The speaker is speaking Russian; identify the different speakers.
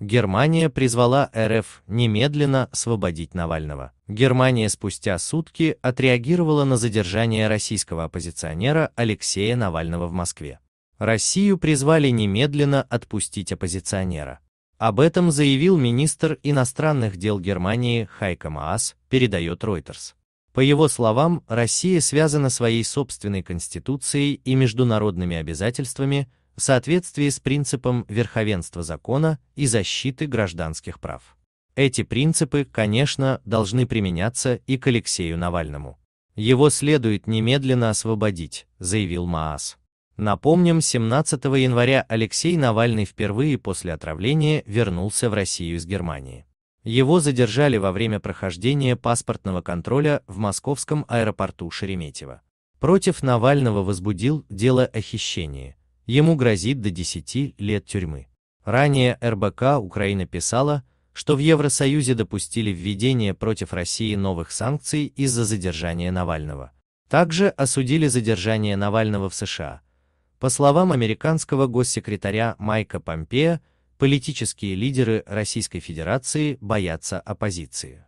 Speaker 1: Германия призвала РФ немедленно освободить Навального. Германия спустя сутки отреагировала на задержание российского оппозиционера Алексея Навального в Москве. Россию призвали немедленно отпустить оппозиционера. Об этом заявил министр иностранных дел Германии Хайка Маас, передает Reuters. По его словам, Россия связана своей собственной конституцией и международными обязательствами, в соответствии с принципом верховенства закона и защиты гражданских прав. Эти принципы, конечно, должны применяться и к Алексею Навальному. Его следует немедленно освободить, заявил Маас. Напомним, 17 января Алексей Навальный впервые после отравления вернулся в Россию из Германии. Его задержали во время прохождения паспортного контроля в московском аэропорту Шереметьево. Против Навального возбудил дело о хищении, Ему грозит до 10 лет тюрьмы. Ранее РБК Украина писала, что в Евросоюзе допустили введение против России новых санкций из-за задержания Навального. Также осудили задержание Навального в США. По словам американского госсекретаря Майка Помпея, политические лидеры Российской Федерации боятся оппозиции.